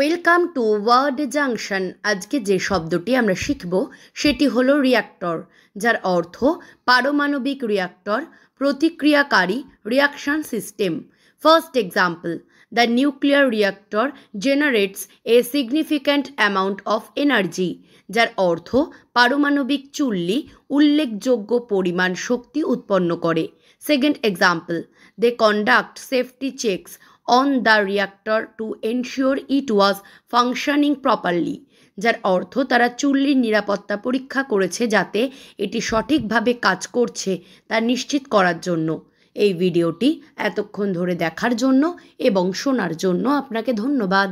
welcome to word junction আজকে যে শব্দটি আমরা শিখব সেটি হলো রিয়াক্টর যার অর্থ পারমাণবিক রিয়াক্টর প্রতিক্রিয়াকারী reaction system first example the nuclear reactor generates a significant amount of energy যার অর্থ পারমাণবিক চুল্লি উল্লেখযোগ্য পরিমাণ শক্তি উৎপন্ন করে second example they conduct safety checks on the reactor to ensure it was functioning properly যার অর্থ তারা চুল্লির নিরাপত্তা পরীক্ষা করেছে যাতে এটি সঠিকভাবে কাজ করছে তা নিশ্চিত করার জন্য এই ভিডিওটি এতক্ষণ ধরে দেখার জন্য এবং শোনার জন্য আপনাকে ধন্যবাদ